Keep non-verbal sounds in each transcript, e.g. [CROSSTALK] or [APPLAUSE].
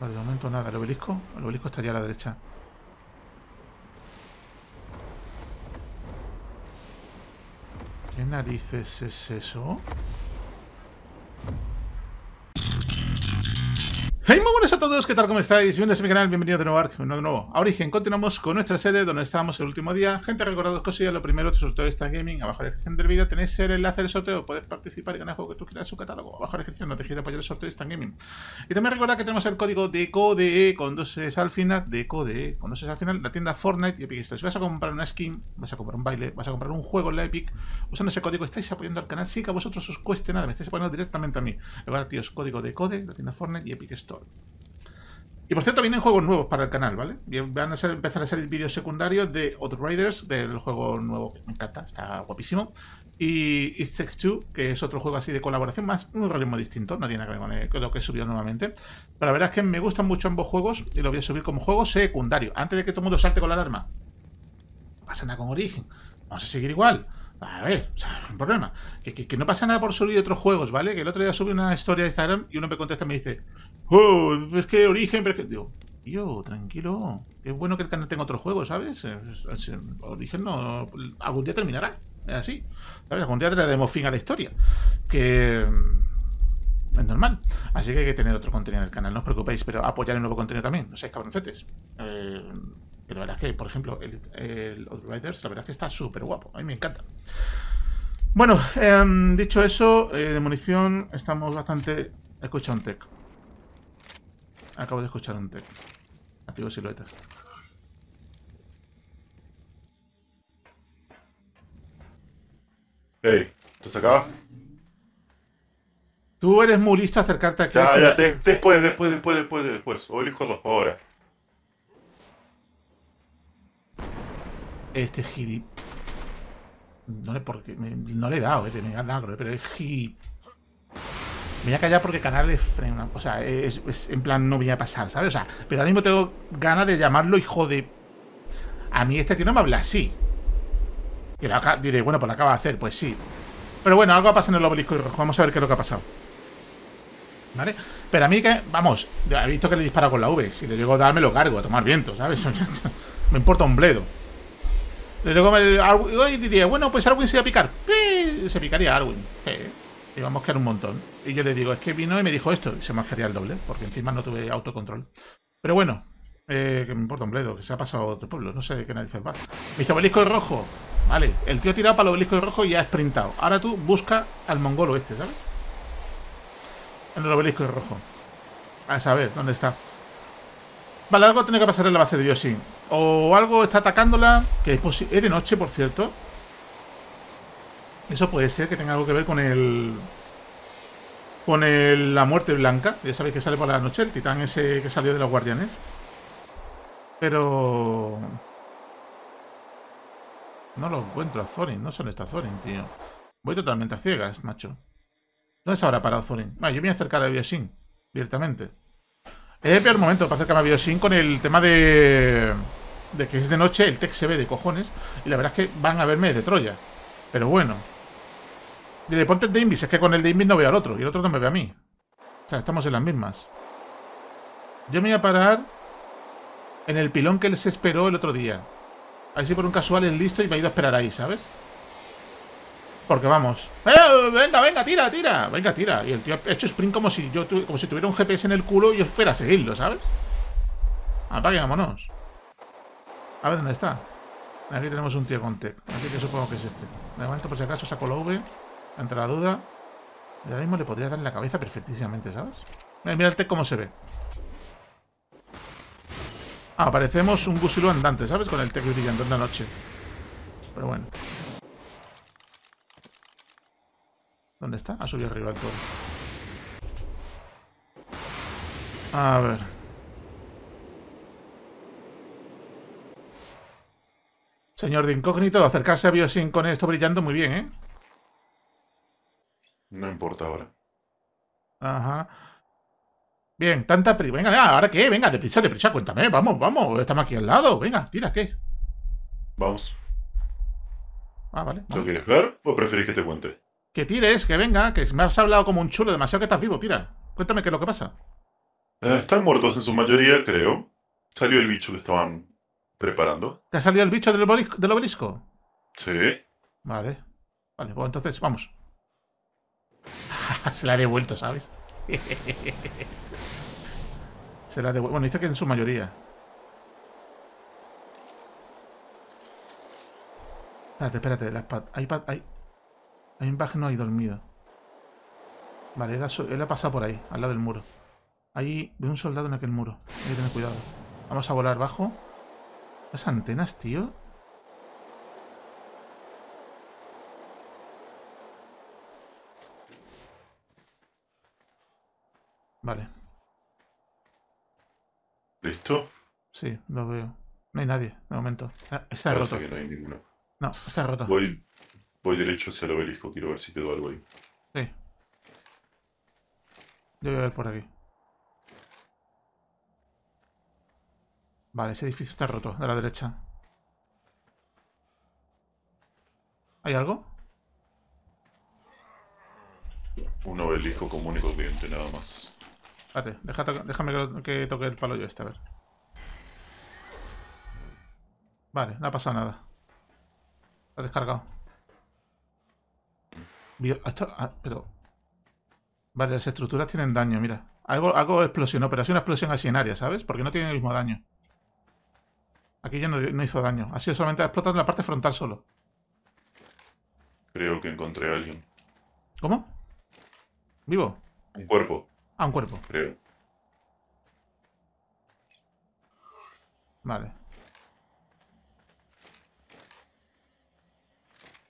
Vale, de momento nada. ¿El obelisco? El obelisco está a la derecha. ¿Qué narices es eso? Hey, muy buenas a todos, ¿qué tal? ¿Cómo estáis? Bienvenidos a mi canal, bienvenidos de nuevo a de nuevo a Origen. Continuamos con nuestra serie donde estábamos el último día. Gente, recordad dos cosillas. Lo primero, te este sorteo esta gaming. Abajo en la descripción del vídeo tenéis el enlace del sorteo. Puedes participar y ganar el juego que tú quieras en su catálogo. Abajo en la descripción, no te de apoyar el sorteo de esta gaming. Y también recordad que tenemos el código de CODE con dos al final, de CODE con dos al final, la tienda Fortnite y Epic Store. Si vas a comprar una skin, vas a comprar un baile, vas a comprar un juego en la Epic, usando ese código estáis apoyando al canal. Sí, que a vosotros os cueste nada, me estáis apoyando directamente a mí. Recordad, tíos, código de CODE, la tienda Fortnite y Epic Store. Y por cierto, vienen juegos nuevos para el canal, ¿vale? Van a empezar a salir vídeos secundarios de Outriders, del juego nuevo que me encanta, está guapísimo. Y It's Sex 2, que es otro juego así de colaboración, más un ritmo distinto, no tiene nada que ver con lo que he subido nuevamente. Pero la verdad es que me gustan mucho ambos juegos y lo voy a subir como juego secundario, antes de que todo el mundo salte con la alarma. No pasa nada con Origen, vamos a seguir igual. A ver, o sea, no hay problema. Que, no pasa nada por subir otros juegos, ¿vale? Que el otro día subí una historia de Instagram y uno me contesta y me dice, oh, es que Origen, pero es que... Digo, tío, tranquilo. Es bueno que el canal tenga otro juego, ¿sabes? Origen no... Algún día terminará. Es así. ¿Sabes? Algún día le fin a la historia. Que... Mm, es normal. Así que hay que tener otro contenido en el canal, no os preocupéis, pero apoyar el nuevo contenido también. No seáis cabroncetes. Eh, pero la verdad es que, por ejemplo, el, Outriders, la verdad es que está súper guapo. A mí me encanta. Bueno, em, dicho eso, eh, de munición estamos bastante... escuchado un tech. Acabo de escuchar un tec. Activo silueta. Hey, ¿te sacaba? Tú eres muy listo a acercarte aquí. Ya, ya, después, después, después, después, después, después. elijo dos, ahora. Este gilip... No le, porque, no le he dado, eh, me ha dado, pero es gilip voy a callar porque canales frena. O sea, es, en plan, no voy a pasar, ¿sabes? O sea, pero ahora mismo tengo ganas de llamarlo hijo de. A mí este tío no me habla así. Y lo diré, bueno, pues lo acaba de hacer, pues sí. Pero bueno, algo ha pasado en el obelisco y rojo. Vamos a ver qué es lo que ha pasado. ¿Vale? Pero a mí que. Vamos, he visto que le dispara con la V. Si le llego a darme lo cargo, a tomar viento, ¿sabes? [LAUGHS] me importa un bledo. Le luego me, diría, bueno, pues Arwin se iba a picar. Se picaría Arwin. Y vamos a quedar un montón. Y yo le digo, es que vino y me dijo esto. Y se me el doble, porque encima no tuve autocontrol. Pero bueno, eh, que me importa un bledo, que se ha pasado a otro pueblo. No sé de qué narices va. Me obelisco de rojo. Vale, el tío ha tirado para el obelisco de rojo y ha sprintado. Ahora tú busca al mongolo este, ¿sabes? En el obelisco de rojo. A saber, ¿dónde está? Vale, algo tiene que pasar en la base de Yoshi. O algo está atacándola, que es, es de noche, por cierto. Eso puede ser que tenga algo que ver con el con la muerte blanca. Ya sabéis que sale por la noche, el titán ese que salió de los guardianes. Pero... No lo encuentro a Zorin, no son estas Zorin, tío. Voy totalmente a ciegas, macho. ¿Dónde se habrá parado Zorin? Vale, yo voy a acercar a Bioshin, directamente. Es el peor momento para acercarme a Bioshin con el tema de... De que es de noche, el tech se ve de cojones. Y la verdad es que van a verme de Troya. Pero bueno, de ponte de Invis. Es que con el de Invis no veo al otro. Y el otro no me ve a mí. O sea, estamos en las mismas. Yo me voy a parar en el pilón que se esperó el otro día. Así por un casual es listo y me ha ido a esperar ahí, ¿sabes? Porque vamos. ¡Eh! Venga, venga, tira, tira. Venga, tira. Y el tío ha hecho sprint como si tuviera un GPS en el culo y yo fuera a seguirlo, ¿sabes? Apague, vámonos. A ver dónde está. Aquí tenemos un tío con tech. Así que supongo que es este. De momento, por si acaso, saco la V. Ante la duda, el ahora mismo le podría dar en la cabeza perfectísimamente, ¿sabes? Eh, mira, cómo se ve. Aparecemos ah, un gusilo andante, ¿sabes? Con el tech brillando en la noche. Pero bueno. ¿Dónde está? Ha subido arriba el todo. A ver. Señor de incógnito, acercarse a Biosyn con esto brillando muy bien, ¿eh? No importa ahora. Ajá. Bien, tanta prisa. Venga, venga, ¿ahora qué? Venga, deprisa, deprisa, cuéntame. Vamos, vamos. Estamos aquí al lado. Venga, tira, ¿qué? Vamos. Ah, vale. ¿Lo quieres ver o preferís que te cuente? Que tires, que venga, que me has hablado como un chulo, demasiado que estás vivo, tira. Cuéntame qué es lo que pasa. Eh, están muertos en su mayoría, creo. Salió el bicho que estaban preparando. ¿Te ha salido el bicho del, Del obelisco? Sí. Vale. Vale, pues entonces, vamos. [LAUGHS] Se la ha devuelto, ¿sabes? [LAUGHS] Se la ha devuelto. Bueno, dice que en su mayoría. Espérate, espérate. hay, un pájaro ahí dormido. Vale, él ha, pasado por ahí, al lado del muro. Ahí ve un soldado en aquel muro. Hay que tener cuidado. Vamos a volar bajo. Las antenas, tío. Vale. ¿Listo? Sí, lo veo. No hay nadie, de momento. Ah, está roto. no, está roto. Voy, derecho hacia el obelisco, quiero ver si quedó algo ahí. Sí. Yo voy ver por aquí. Vale, ese edificio está roto, de la derecha. ¿Hay algo? Un obelisco común y corriente, nada más. Espérate, déjame, que toque el palo yo este, a ver. Vale, no ha pasado nada. Está descargado. Ah, pero... Vale, las estructuras tienen daño, mira. Algo, algo explosionó, pero ha sido una explosión así en área, ¿sabes? Porque no tiene el mismo daño. Aquí ya no, no hizo daño. Ha sido solamente explotado la parte frontal solo. Creo que encontré a alguien. ¿Cómo? ¿Vivo? Un cuerpo. Ah, un cuerpo. Vale.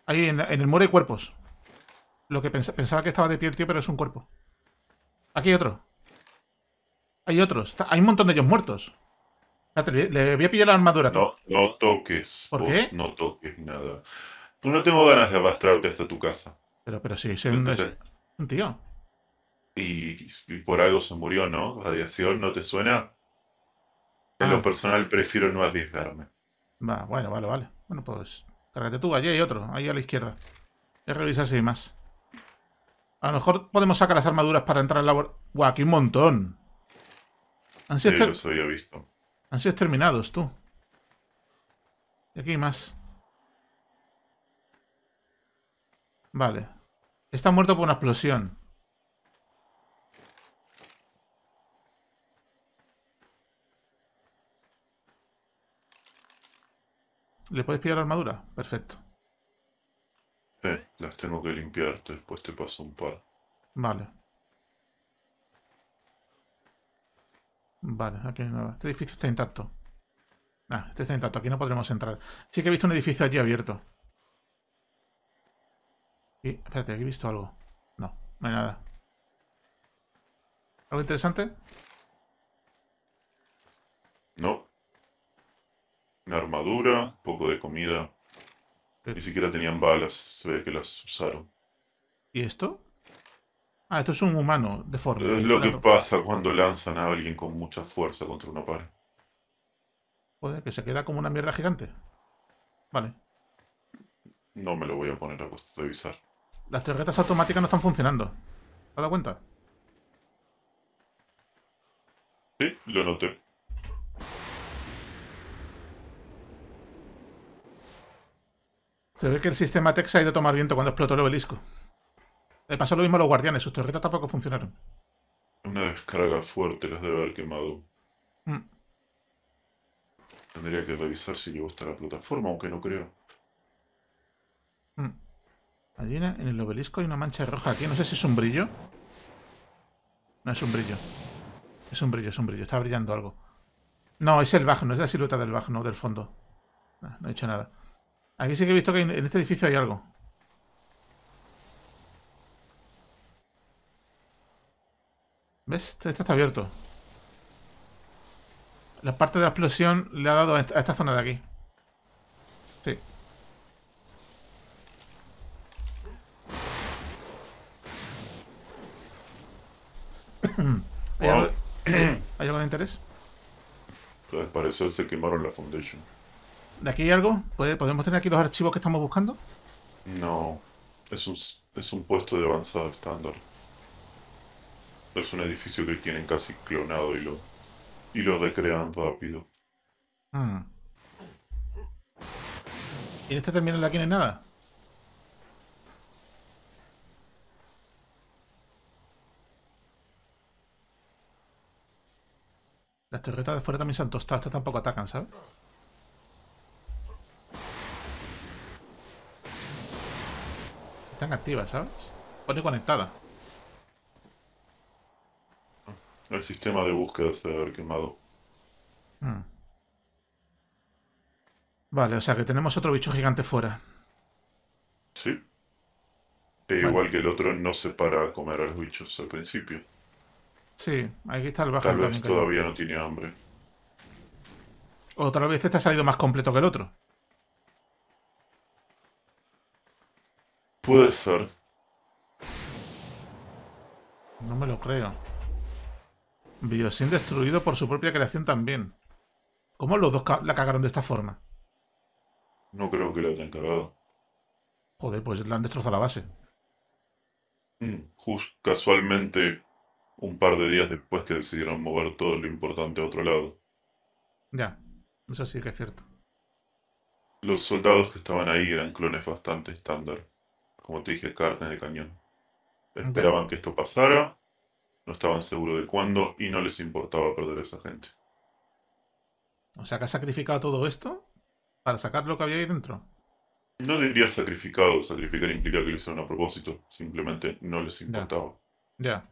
Ahí en, el muro hay cuerpos. Lo que pensaba que estaba de pie tío, pero es un cuerpo. Aquí hay otro. Hay otros. Hay un montón de ellos muertos. le, voy a pillar la armadura. No, no toques. ¿Por qué? No toques nada. Tú pues no tengo ganas de arrastrarte hasta tu casa. Pero, pero sí, es un tío y, por algo se murió, ¿no? Radiación, ¿no te suena? En lo ah. personal prefiero no arriesgarme. Va, bueno, vale, vale. Bueno, pues cárgate tú, allí hay otro, ahí a la izquierda. Es a revisar si hay más. A lo mejor podemos sacar las armaduras para entrar al labor... ¡Guau, aquí un montón! Han sido, visto. Han sido exterminados, tú. Y aquí más. Vale. Está muerto por una explosión. ¿Le puedes pillar la armadura? Perfecto. Eh, las tengo que limpiar, después te paso un par. Vale. Vale, aquí nada. Este edificio está intacto. Ah, este está intacto, aquí no podremos entrar. Sí que he visto un edificio allí abierto. Y, espérate, aquí he visto algo. No, no hay nada. ¿Algo interesante? No una armadura, poco de comida. Ni siquiera tenían balas, se ve que las usaron. ¿Y esto? Ah, esto es un humano forma... Es lo que pasa cuando lanzan a alguien con mucha fuerza contra una pared. Joder, que se queda como una mierda gigante. Vale. No me lo voy a poner a costa de avisar. Las tarjetas automáticas no están funcionando. ¿Te has dado cuenta? Sí, lo noté. Se ve que el sistema Tex ha ido a tomar viento cuando explotó el obelisco. Le pasó lo mismo a los guardianes, sus torretas tampoco funcionaron. Una descarga fuerte las debe haber quemado. Mm. Tendría que revisar si llegó hasta la plataforma, aunque no creo. Mm. Allí en el obelisco hay una mancha roja aquí. No sé si es un brillo. No, es un brillo. Es un brillo, es un brillo. Está brillando algo. No, es el bajo. No es la silueta del bajo, no del fondo. No, no he hecho nada. Aquí sí que he visto que en este edificio hay algo. ¿Ves? Este, está abierto. La parte de la explosión le ha dado a esta zona de aquí. Sí. ¿Hay, algo de, [COUGHS] ¿Hay algo de interés? parecer se quemaron la Foundation. ¿De aquí hay algo? ¿Podemos tener aquí los archivos que estamos buscando? No, es un, es un puesto de avanzado estándar. Es un edificio que tienen casi clonado y lo, y lo recrean rápido. Mm. ¿Y en este terminal de aquí no nada? Las torretas de fuera también se han tostado, estas tampoco atacan, ¿sabes? Están activas, ¿sabes? Pone conectada. El sistema de búsqueda se ha haber quemado. Hmm. Vale, o sea que tenemos otro bicho gigante fuera. Sí. igual que el otro no se para a comer a los bichos al principio. Sí, ahí está el bajo. Tal vez todavía no tiene hambre. O tal vez este ha salido más completo que el otro. Puede ser. No me lo creo. Biosin destruido por su propia creación también. ¿Cómo los dos la cagaron de esta forma? No creo que la hayan cagado. Joder, pues la han destrozado la base. Mm, just casualmente, un par de días después que decidieron mover todo lo importante a otro lado. Ya, eso sí que es cierto. Los soldados que estaban ahí eran clones bastante estándar como te dije, carne de cañón. Esperaban que esto pasara, no estaban seguros de cuándo y no les importaba perder a esa gente. O sea que ha sacrificado todo esto para sacar lo que había ahí dentro. No diría sacrificado, sacrificar implica que lo hicieron a propósito, simplemente no les importaba. Ya.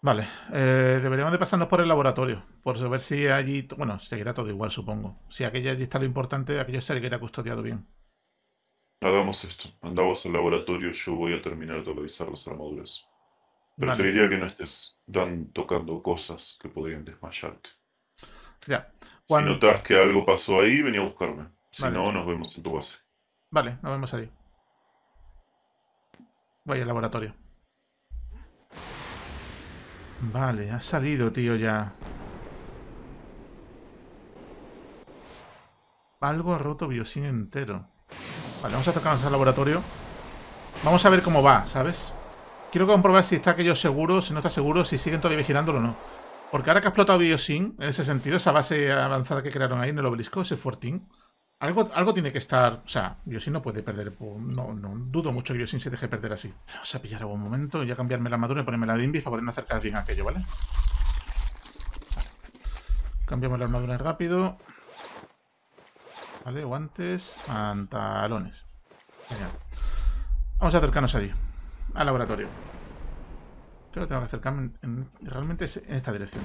Vale, eh, deberíamos de pasarnos por el laboratorio, por saber si allí, bueno, seguirá todo igual, supongo. Si aquello allí está lo importante, aquello queda custodiado bien. Hagamos esto. Andamos al laboratorio, yo voy a terminar de revisar las armaduras. Preferiría que no estés tan tocando cosas que podrían desmayarte. Ya. Si notas que algo pasó ahí, vení a buscarme. Si no, nos vemos en tu base. Vale, nos vemos ahí. Voy al laboratorio. Vale, ha salido, tío, ya. Algo ha roto Biosin entero. Vale, vamos a acercarnos al laboratorio. Vamos a ver cómo va, ¿sabes? Quiero comprobar si está aquello seguro, si no está seguro, si siguen todavía vigilándolo o no. Porque ahora que ha explotado Biosin, en ese sentido, esa base avanzada que crearon ahí en el obelisco, ese fortín, algo, algo tiene que estar... O sea, Biosin no puede perder... No, dudo mucho que Biosin se deje perder así. Vamos a pillar algún momento y ya cambiarme la armadura y ponerme la de para poder acercar bien a aquello, ¿vale? Cambiamos la armadura rápido. Vale, guantes, pantalones. Genial. Vamos a acercarnos allí, al laboratorio. Creo que tengo que acercarme realmente en esta dirección.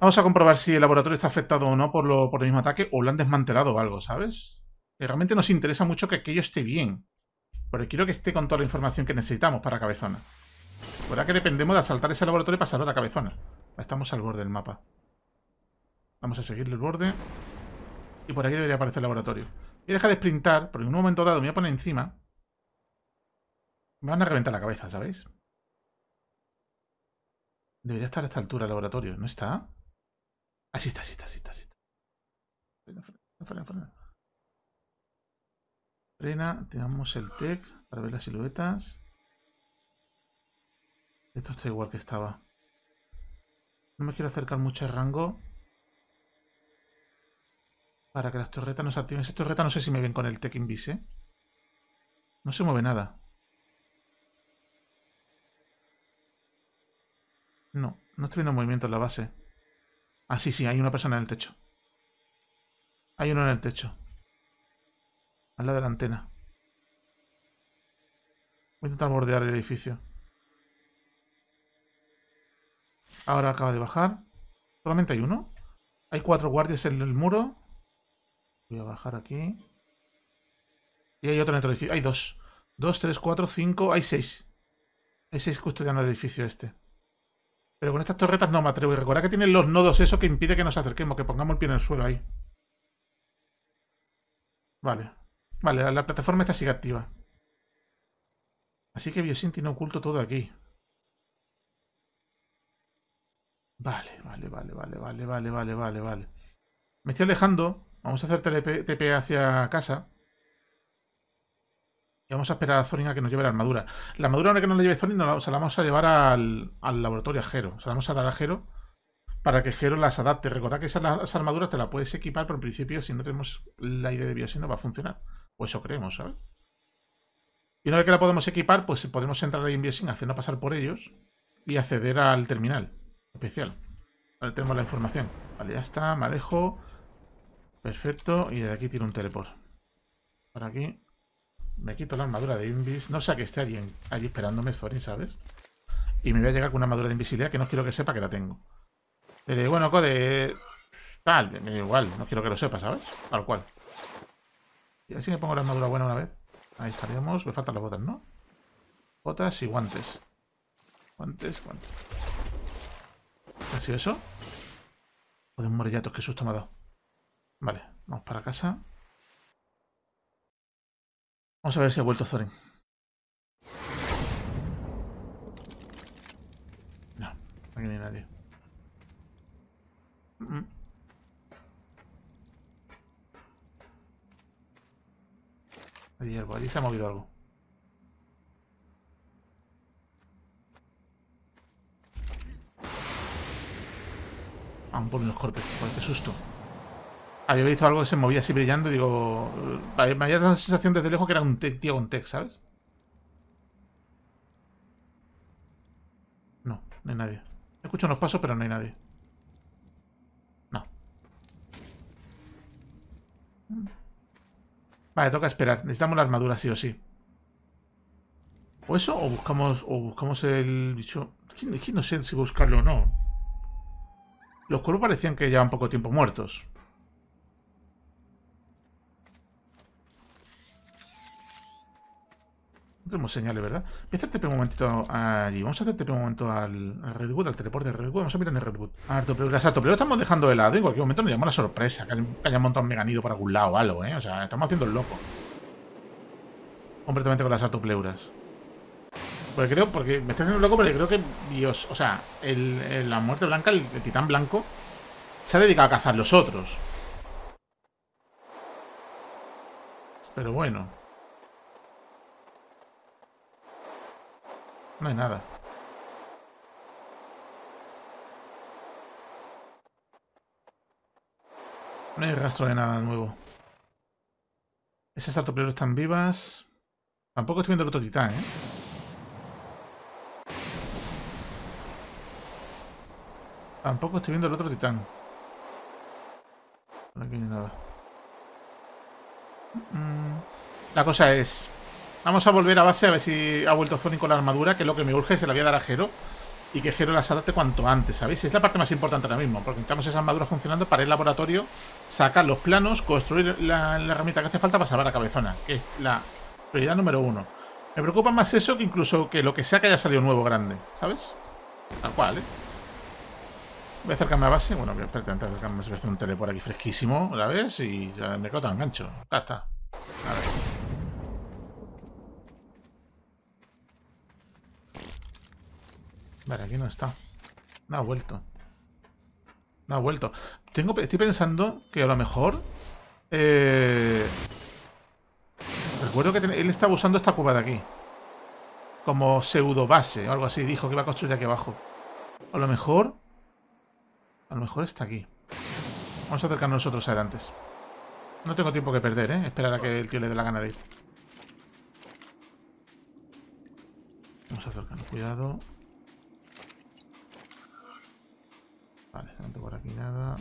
Vamos a comprobar si el laboratorio está afectado o no por, por el mismo ataque o lo han desmantelado o algo, ¿sabes? Eh, realmente nos interesa mucho que aquello esté bien. porque quiero que esté con toda la información que necesitamos para Cabezona. Recuerda que dependemos de asaltar ese laboratorio y pasarlo a la Cabezona. Estamos al borde del mapa. Vamos a seguirle el borde. Y por aquí debería aparecer el laboratorio. Voy a dejar de sprintar, porque en un momento dado me voy a poner encima. Me van a reventar la cabeza, ¿sabéis? Debería estar a esta altura el laboratorio. ¿No está? Así ah, está, así está, así está, así está. Frena, frena, frena. el tech para ver las siluetas. Esto está igual que estaba. No me quiero acercar mucho al rango. Para que las torretas no se activen. Esta torretas no sé si me ven con el Tech ¿eh? Invis, No se mueve nada. No, no estoy viendo movimiento en la base. Ah, sí, sí, hay una persona en el techo. Hay uno en el techo. Al lado de la antena. Voy a intentar bordear el edificio. Ahora acaba de bajar. ¿Solamente hay uno? Hay cuatro guardias en el muro. Voy a bajar aquí. Y hay otro en edificio. Hay dos. Dos, tres, cuatro, cinco. Hay seis. Hay seis custodiando el edificio este. Pero con estas torretas no me atrevo. Y recuerda que tienen los nodos eso que impide que nos acerquemos, que pongamos el pie en el suelo ahí. Vale. Vale, la, plataforma está sigue activa. Así que Biosyn tiene oculto todo aquí. Vale, vale, vale, vale, vale, vale, vale, vale, vale. Me estoy alejando Vamos a hacer TP hacia casa. Y vamos a esperar a Zorin a que nos lleve la armadura. La armadura vez que nos la lleve Zorin, la vamos a llevar al, laboratorio a O Se la vamos a dar a Gero para que Gero las adapte. Recordad que esas, armaduras te la puedes equipar, pero en principio, si no tenemos la idea de Biosyn, no va a funcionar. O eso creemos, ¿sabes? Y una vez que la podemos equipar, pues podemos entrar ahí en Biosyn, hacernos pasar por ellos y acceder al terminal especial. Ahora tenemos la información. Vale, ya está, me alejo. Perfecto. Y de aquí tiro un teleport. Por aquí. Me quito la armadura de Invis. No sé a que esté alguien allí esperándome, Zorin, ¿sabes? Y me voy a llegar con una armadura de invisibilidad que no quiero que sepa que la tengo. Pero bueno, Code... Tal, me da igual. No quiero que lo sepa, ¿sabes? Tal cual. Y así me pongo la armadura buena una vez. Ahí estaríamos. Me faltan las botas, ¿no? Botas y guantes. Guantes, guantes. ¿Ha sido eso? Joder, un morillato, qué susto me ha dado. Vale, vamos para casa. Vamos a ver si ha vuelto Zorin. No, aquí no hay nadie. Mm Hay allí se ha movido algo. por un los corpes, por qué susto había visto algo que se movía así brillando y digo, eh, me había dado la sensación desde lejos que era un tío con tech, ¿sabes? No, no hay nadie. Escucho unos pasos, pero no hay nadie. No. Vale, toca esperar. Necesitamos la armadura, sí o sí. O eso, o buscamos, o buscamos el bicho. Es que no sé si buscarlo o no. Los cuervos parecían que llevan poco tiempo muertos. No tenemos señales, ¿verdad? Voy a hacer TP un momentito allí. Vamos a hacer TP un momento al, Redwood, al teleporte de Redwood. Vamos a mirar en el Redwood. Las pleuras, harto estamos dejando de lado. En cualquier momento nos llama la sorpresa. Que haya montado un meganido por algún lado o algo, ¿eh? O sea, estamos haciendo el loco. Completamente con las pleuras. Porque creo, porque me estoy haciendo loco, porque creo que Dios, o sea, el, la muerte blanca, el, titán blanco, se ha dedicado a cazar los otros. Pero bueno. No hay nada. No hay rastro de nada nuevo. Esas atoperos están vivas. Tampoco estoy viendo el otro titán, ¿eh? Tampoco estoy viendo el otro titán. No hay nada. Mm, mm. La cosa es... Vamos a volver a base a ver si ha vuelto Zonic con la armadura, que lo que me urge, se la voy a dar a Gero Y que Gero la salte cuanto antes, ¿sabéis? Es la parte más importante ahora mismo, porque necesitamos esa armadura funcionando para el laboratorio, sacar los planos, construir la, herramienta que hace falta para salvar a Cabezona, que es la prioridad número uno. Me preocupa más eso que incluso que lo que sea que haya salido nuevo grande, ¿sabes? Tal cual, ¿eh? Voy a acercarme a base. Bueno, voy antes de acercarme, se hace un tele por aquí fresquísimo, ¿la ves? Y ya me quedo tan gancho. Ya está. Vale, aquí no está. No ha vuelto. No ha vuelto. Tengo, estoy pensando que a lo mejor... Eh, recuerdo que él estaba usando esta cueva de aquí. Como pseudo base o algo así. Dijo que iba a construir aquí abajo. A lo mejor... A lo mejor está aquí. Vamos a acercarnos nosotros a él antes. No tengo tiempo que perder, ¿eh? Esperar a que el tío le dé la gana de ir. Vamos a acercarnos. Cuidado. Vale, no tengo por aquí nada.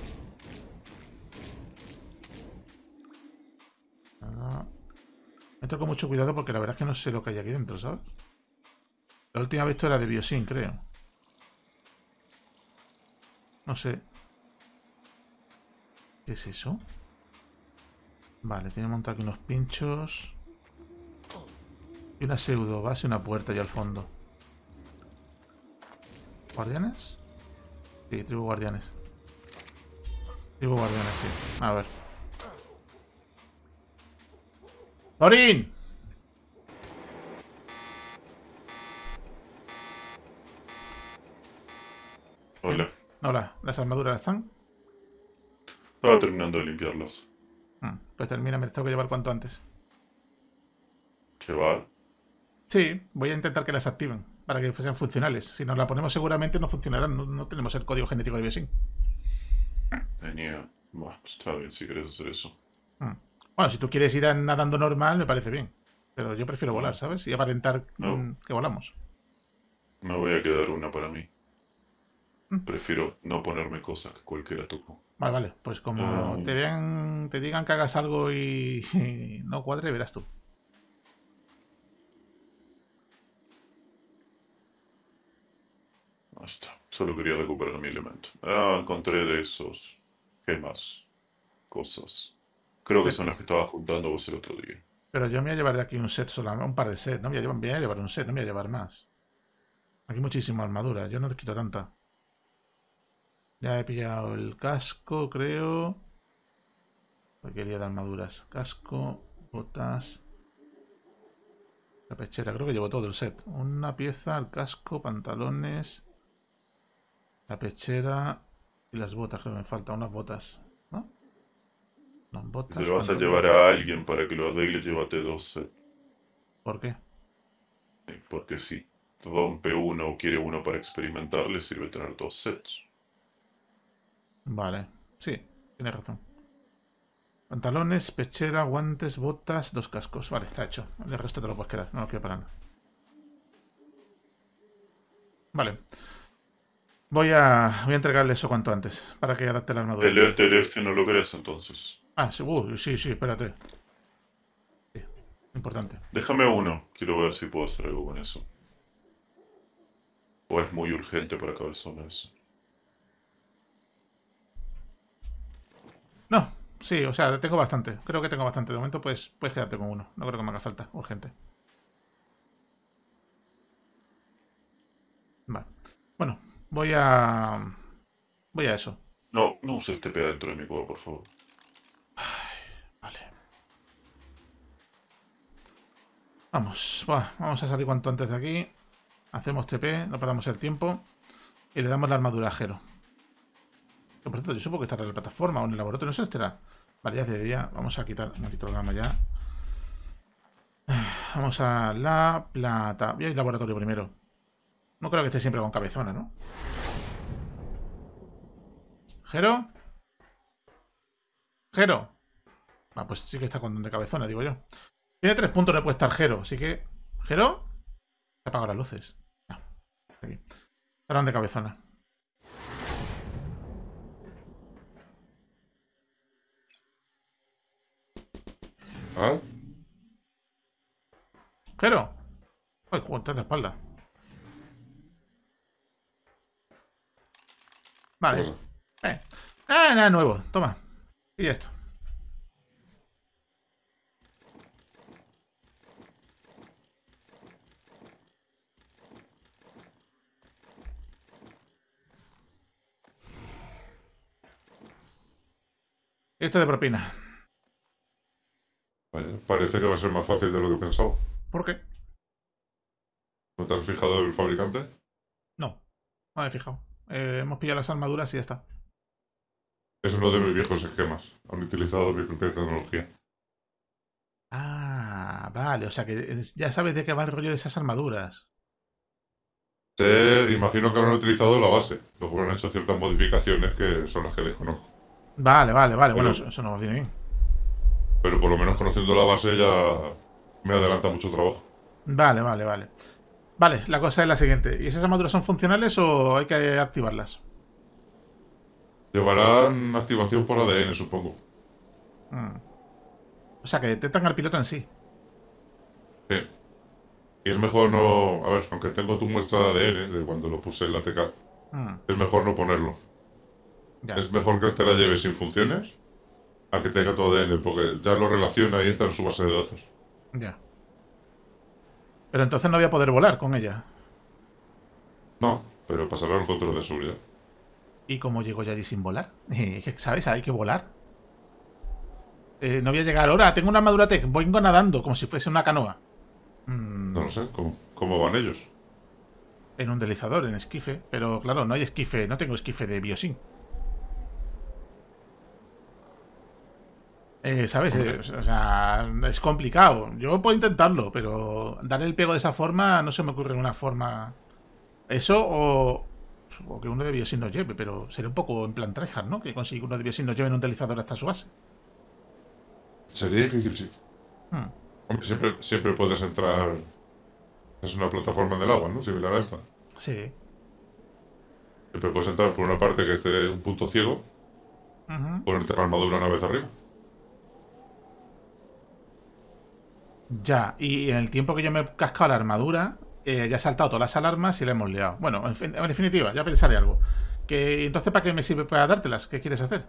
Nada. Entro con mucho cuidado porque la verdad es que no sé lo que hay aquí dentro, ¿sabes? La última vez esto era de Biosyn, creo. No sé. ¿Qué es eso? Vale, tiene montado aquí unos pinchos. Y una pseudo base una puerta allá al fondo. ¿Guardianes? Sí, tribu guardianes. Tribu guardianes, sí. A ver. ¡Torín! Hola. Hola, ¿las armaduras están? Estaba terminando de limpiarlas. Ah, pues termina, me las tengo que llevar cuanto antes. ¿Llevar? Sí, voy a intentar que las activen para que sean funcionales. Si nos la ponemos seguramente no funcionarán, no, tenemos el código genético de Besing. Tenía. Bueno, pues está bien si quieres hacer eso. Hmm. Bueno, si tú quieres ir nadando normal, me parece bien. Pero yo prefiero volar, ¿sabes? Y aparentar mm, que volamos. Me voy a quedar una para mí. Hmm. Prefiero no ponerme cosas que cualquiera toco. Vale, vale. Pues como ah, te, vean, te digan que hagas algo y [LAUGHS] no cuadre, verás tú. está. Solo quería recuperar mi elemento. Ah, encontré de esos gemas, cosas. Creo que son las que estaba juntando vos el otro día. Pero yo me voy a llevar de aquí un set solamente, un par de sets. No me voy, a llevar, un set, no me voy a llevar más. Aquí muchísima armadura, yo no te quito tanta. Ya he pillado el casco, creo. quería de armaduras. Casco, botas. La pechera, creo que llevo todo el set. Una pieza, el casco, pantalones. La pechera y las botas, que me faltan unas botas. ¿no? Las botas. Si te vas a llevar a alguien para que lo arregle, llévate sets. Eh. ¿Por qué? Porque si rompe uno o quiere uno para experimentar, le sirve tener dos sets. Vale, sí, tienes razón. Pantalones, pechera, guantes, botas, dos cascos. Vale, está hecho. El resto te lo puedes quedar, no lo quiero para Vale. Voy a, voy a entregarle eso cuanto antes, para que adapte la armadura. El, el este, no lo crees entonces. Ah, sí, sí, sí, espérate. importante. Déjame uno, quiero ver si puedo hacer algo con eso. O es muy urgente para zona eso. No, sí, o sea, tengo bastante. Creo que tengo bastante. De momento pues, puedes quedarte con uno. No creo que me haga falta, urgente. Vale. Bueno, Voy a... Voy a eso. No, no uses TP este dentro de mi cueva, por favor. vale. Vamos, vamos a salir cuanto antes de aquí. Hacemos TP, no perdamos el tiempo. Y le damos la armadura a Jero. por cierto, yo supongo que estará en la plataforma o en el laboratorio, no sé si estará. Vale, ya es de día. Vamos a quitar, un quito gama ya. Vamos a la plata. Voy a ir al laboratorio primero. No creo que esté siempre con cabezona, ¿no? ¿Jero? ¿Jero? Ah, pues sí que está con de cabezona, digo yo. Tiene tres puntos, de puesta Jero, así que... ¿Jero? Se apagan las luces. Ah, Aquí. Estarán de cabezona. ¿Ah? ¿Jero? Ay, juego, está en la espalda. Vale. Eh. Ah, nada nuevo. Toma. Y esto. Esto de propina. parece que va a ser más fácil de lo que he pensado. ¿Por qué? ¿No te has fijado el fabricante? No, no me he fijado. Eh, hemos pillado las armaduras y ya está. Es uno de mis viejos esquemas. Han utilizado mi propia tecnología. Ah, vale. O sea que ya sabes de qué va el rollo de esas armaduras. Sí, imagino que han utilizado la base. Luego han hecho ciertas modificaciones que son las que dejo, ¿no? Vale, vale, vale. Bueno, eso, no nos viene bien. Pero por lo menos conociendo la base ya me adelanta mucho trabajo. Vale, vale, vale. Vale, la cosa es la siguiente. ¿Y esas armaduras son funcionales o hay que activarlas? Llevarán activación por ADN, supongo. Ah. O sea, que detectan al piloto en sí. Sí. Y es mejor no... A ver, aunque tengo tu muestra de ADN ¿eh? de cuando lo puse en la TK, ah. es mejor no ponerlo. Es mejor que te la lleves sin funciones a que tenga todo ADN, porque ya lo relaciona y entra en su base de datos. Ya. Pero entonces no voy a poder volar con ella. No, pero pasará un control de seguridad. ¿Y cómo llego yo allí sin volar? [LAUGHS] Eh, ¿Sabes? Hay que volar. Eh, no voy a llegar ahora. Tengo una armadura tech. Voy nadando como si fuese una canoa. Mm. No lo sé. ¿Cómo, van ellos? En un deslizador, en esquife. Pero claro, no hay esquife. No tengo esquife de Biosync. Eh, ¿Sabes? Eh, o sea, es complicado. Yo puedo intentarlo, pero dar el pego de esa forma no se me ocurre una forma. Eso o, que uno de si nos lleve, pero sería un poco en plan trejas, ¿no? Que consigue uno de Biosyn nos lleve en un utilizador hasta su base. Sería difícil, sí. Hmm. Hombre, siempre, siempre puedes entrar. Es una plataforma del agua, ¿no? Similar a esta. Sí. Siempre puedes entrar por una parte que esté un punto ciego, ponerte la armadura una vez arriba. Ya, y en el tiempo que yo me he cascado la armadura, eh, ya he saltado todas las alarmas y la hemos liado. Bueno, en, definitiva, ya pensaré algo. Que, entonces, ¿para qué me sirve para dártelas? ¿Qué quieres hacer?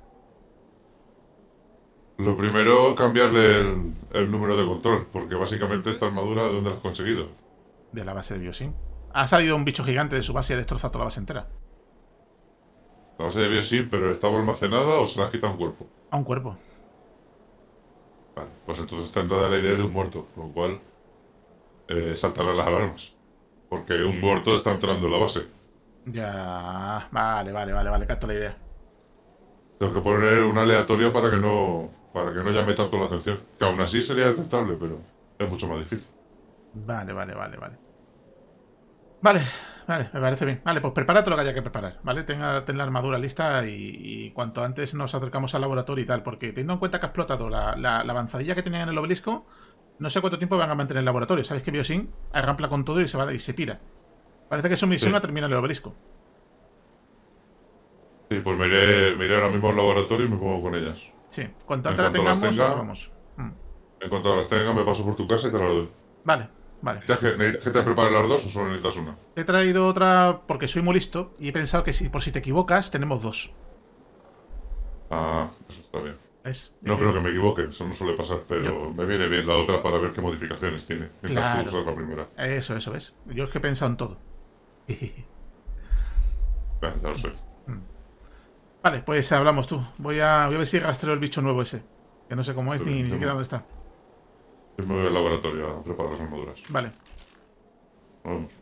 Lo primero, cambiarle el, número de control, porque básicamente esta armadura, ¿de dónde la has conseguido? De la base de Biosin. Ha salido un bicho gigante de su base y ha destrozado toda la base entera. La base de Biosin, pero ¿estaba almacenada o se la has quitado un cuerpo? A un cuerpo. Vale, pues entonces está entrada la idea de un muerto, con lo cual eh, saltarán las alarmas. Porque un muerto está entrando en la base. Ya, vale, vale, vale, vale, capta la idea. Tengo que poner un aleatorio para que no para que no llame tanto la atención. Que aún así sería detectable, pero es mucho más difícil. Vale, vale, vale, vale. Vale, vale, me parece bien. Vale, pues prepárate lo que haya que preparar, ¿vale? Tenga, ten la armadura lista y, cuanto antes nos acercamos al laboratorio y tal, porque teniendo en cuenta que ha explotado la, la, avanzadilla que tenía en el obelisco, no sé cuánto tiempo van a mantener el laboratorio. Sabes que Biosin arrampla con todo y se va y se pira. Parece que su misión sí. terminar termina el obelisco. Sí, pues me iré, ahora mismo al laboratorio y me pongo con ellas. Sí, cuanto antes la tengamos, vamos. Mm. En cuanto las tengas me paso por tu casa y te la doy. Vale, Vale. ¿Necesitas que, te prepare las dos o solo necesitas una? He traído otra porque soy muy listo y he pensado que si por si te equivocas tenemos dos. Ah, eso está bien. no eh, creo que me equivoque, eso no suele pasar, pero me viene bien la otra para ver qué modificaciones tiene. Claro, tú usas la primera. Eso, eso ¿ves? Yo es que he pensado en todo. [LAUGHS] vale, ya lo mm. Vale, pues hablamos tú. Voy a, voy a ver si rastreo el bicho nuevo ese. Que no sé cómo es ni siquiera dónde está. Es me al laboratorio a preparar las armaduras. Vale. Vamos.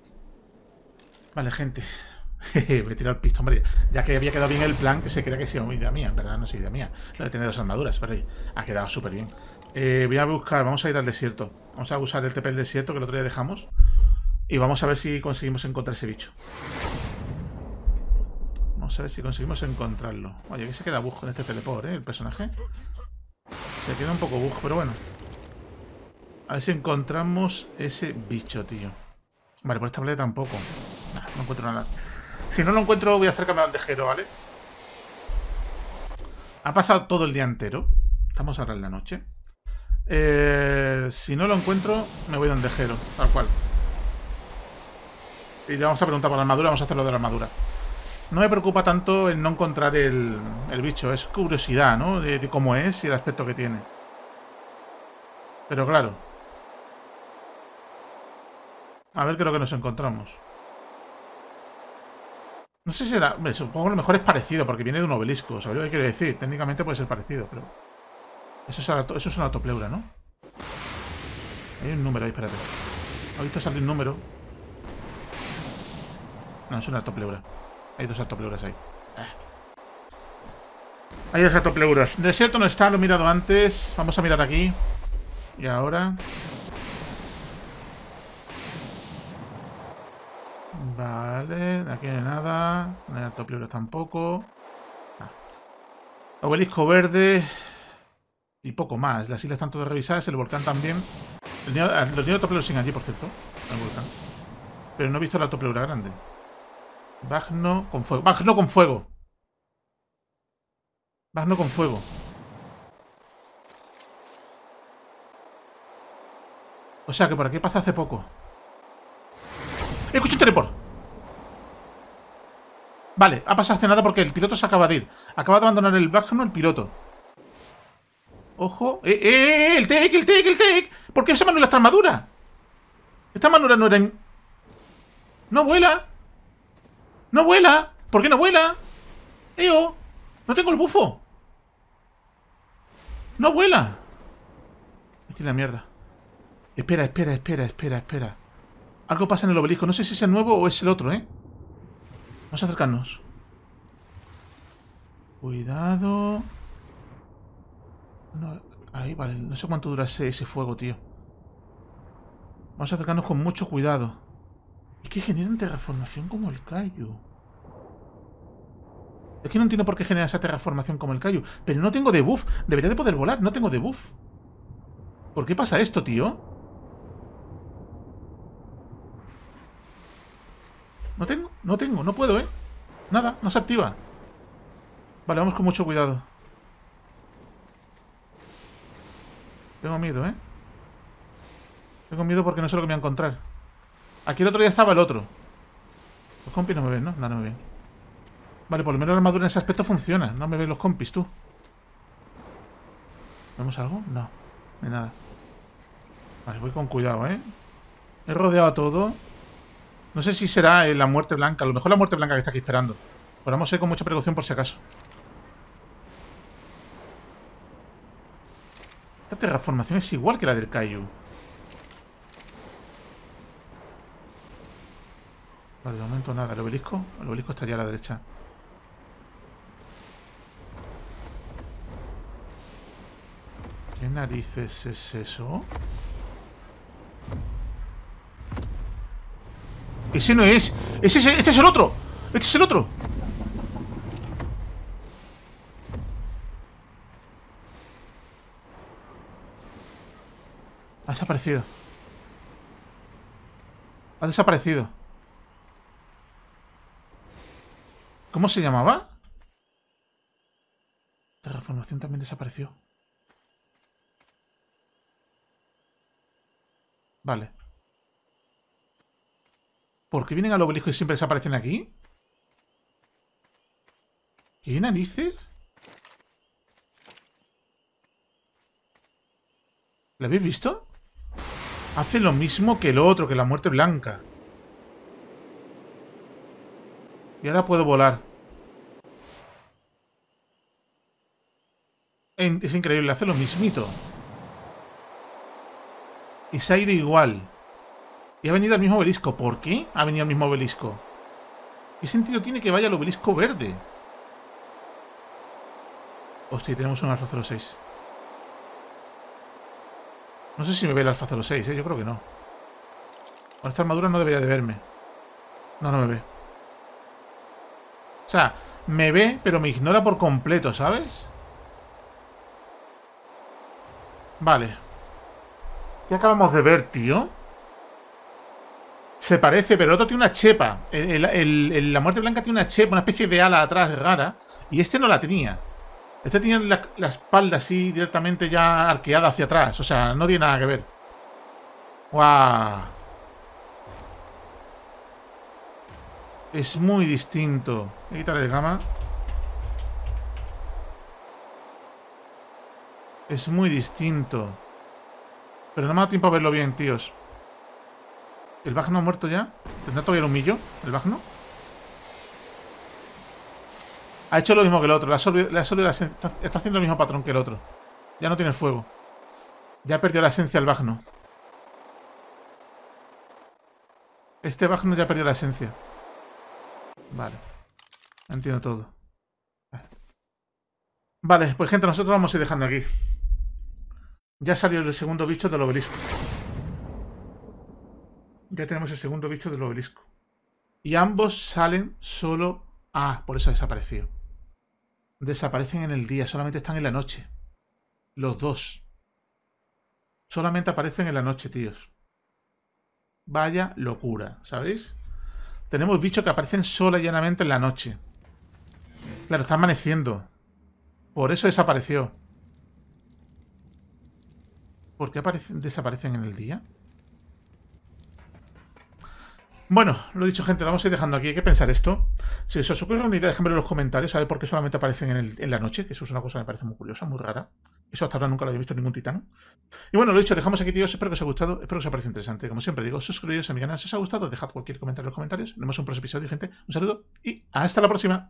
Vale, gente. Me he tirado el pistón, hombre. Ya que había quedado bien el plan, Que se crea que sea una idea mía. En verdad no es idea mía. Lo de tener las armaduras, ahí Ha quedado súper bien. Eh, voy a buscar, vamos a ir al desierto. Vamos a usar el TP del desierto que el otro día dejamos. Y vamos a ver si conseguimos encontrar ese bicho. Vamos a ver si conseguimos encontrarlo. Oye, que se queda bujo en este teleport, ¿eh? El personaje. Se queda un poco bujo, pero bueno. A ver si encontramos ese bicho, tío. Vale, por esta playa tampoco. no encuentro nada. Si no lo encuentro, voy a hacer al dejero, ¿vale? Ha pasado todo el día entero. Estamos ahora en la noche. Eh, si no lo encuentro, me voy andejero, tal cual. Y le vamos a preguntar por la armadura, vamos a hacer lo de la armadura. No me preocupa tanto el no encontrar el, bicho, es curiosidad, ¿no? de cómo es y el aspecto que tiene. Pero claro, a ver, creo que nos encontramos. No sé si era... supongo lo mejor es parecido, porque viene de un obelisco. ¿Sabes lo que quiero decir? Técnicamente puede ser parecido, pero... Eso es, Eso es una autopleura, ¿no? Hay un número ahí, espérate. visto salir un número. No, es una autopleura. Hay dos autopleuras ahí. Ah. Hay dos autopleuras. Desierto no está, lo he mirado antes. Vamos a mirar aquí. Y ahora... Vale, aquí no hay nada. No hay alto tampoco. Ah. Obelisco verde. Y poco más. Las islas están todas revisadas. El volcán también. El ah, los niños de siguen allí, por cierto. El volcán. Pero no he visto la topleura grande. Vagno con fuego. Vagno con fuego. Vagno con fuego. O sea que por aquí pasa hace poco. ¡Escucho un teleport! Vale, ha pasado hace nada porque el piloto se acaba de ir. Acaba de abandonar el no el piloto. Ojo. Eh, ¡Eh, eh, eh! el take, el take, el take! ¿Por qué esa manura está armadura? Esta armadura no era... ¡No vuela! ¡No vuela! ¿Por qué no vuela? ¡Eo! ¡No tengo el bufo! ¡No vuela! Estoy la mierda. Espera, espera, espera, espera, espera. Algo pasa en el obelisco. No sé si es el nuevo o es el otro, ¿eh? Vamos a acercarnos. Cuidado. No, ahí, vale. No sé cuánto dura ese, fuego, tío. Vamos a acercarnos con mucho cuidado. Es que generan terraformación como el callo. Es que no entiendo por qué genera esa terraformación como el callo. Pero no tengo debuff. Debería de poder volar. No tengo debuff. ¿Por qué pasa esto, tío? No tengo, no tengo, no puedo, ¿eh? Nada, no se activa. Vale, vamos con mucho cuidado. Tengo miedo, ¿eh? Tengo miedo porque no sé lo que me voy a encontrar. Aquí el otro día estaba el otro. Los compis no me ven, ¿no? Nada, no me ven. Vale, por lo menos la armadura en ese aspecto funciona. No me ven los compis, tú. ¿Vemos algo? No. hay nada. Vale, voy con cuidado, ¿eh? He rodeado a todo. No sé si será eh, la muerte blanca. A lo mejor la muerte blanca que está aquí esperando. Pero vamos a ir con mucha precaución por si acaso. Esta terraformación es igual que la del Kaiju. Vale, de momento nada. ¿El obelisco? El obelisco está allá a la derecha. ¿Qué narices es eso? Ese no es. Ese, este es el otro. Este es el otro. Ha desaparecido. Ha desaparecido. ¿Cómo se llamaba? La reformación también desapareció. Vale. ¿Por qué vienen al obelisco y siempre desaparecen aquí? en narices? ¿Lo habéis visto? Hace lo mismo que el otro, que la muerte blanca. Y ahora puedo volar. Es increíble, hace lo mismito. Es aire igual. Y ha venido al mismo obelisco. ¿Por qué ha venido al mismo obelisco? ¿Qué sentido tiene que vaya al obelisco verde? Hostia, tenemos un Alfa 06. No sé si me ve el Alfa 06, ¿eh? yo creo que no. Con esta armadura no debería de verme. No, no me ve. O sea, me ve, pero me ignora por completo, ¿sabes? Vale. ¿Qué acabamos de ver, tío? Se parece, pero el otro tiene una chepa. la muerte blanca tiene una chepa, una especie de ala atrás rara. Y este no la tenía. Este tenía la, espalda así directamente ya arqueada hacia atrás. O sea, no tiene nada que ver. ¡Guau! Es muy distinto. Voy a quitar el gama. Es muy distinto. Pero no me ha dado tiempo a verlo bien, tíos. ¿El Vagno ha muerto ya? ¿Tendrá todavía el humillo? ¿El Vagno? Ha hecho lo mismo que el otro. la está, haciendo el mismo patrón que el otro. Ya no tiene fuego. Ya perdió la esencia el Vagno. Este Vagno ya perdió la esencia. Vale. Entiendo todo. Vale. vale, pues gente, nosotros vamos a ir dejando aquí. Ya salió el segundo bicho del obelisco ya tenemos el segundo bicho del obelisco. Y ambos salen solo... Ah, por eso ha desaparecido. Desaparecen en el día, solamente están en la noche. Los dos. Solamente aparecen en la noche, tíos. Vaya locura, ¿sabéis? Tenemos bichos que aparecen sola y llanamente en la noche. Claro, está amaneciendo. Por eso desapareció. ¿Por qué desaparecen en el día? Bueno, lo dicho, gente, lo vamos a ir dejando aquí. Hay que pensar esto. Si os ocurre una idea, déjamelo en los comentarios. ¿Sabéis por qué solamente aparecen en, la noche? Que eso es una cosa que me parece muy curiosa, muy rara. Eso hasta ahora nunca lo había visto ningún titán. Y bueno, lo dicho, dejamos aquí, tíos. Espero que os haya gustado. Espero que os haya parecido interesante. Como siempre digo, suscribíos a mi canal si os ha gustado. Dejad cualquier comentario en los comentarios. Nos vemos en un próximo episodio, gente. Un saludo y hasta la próxima.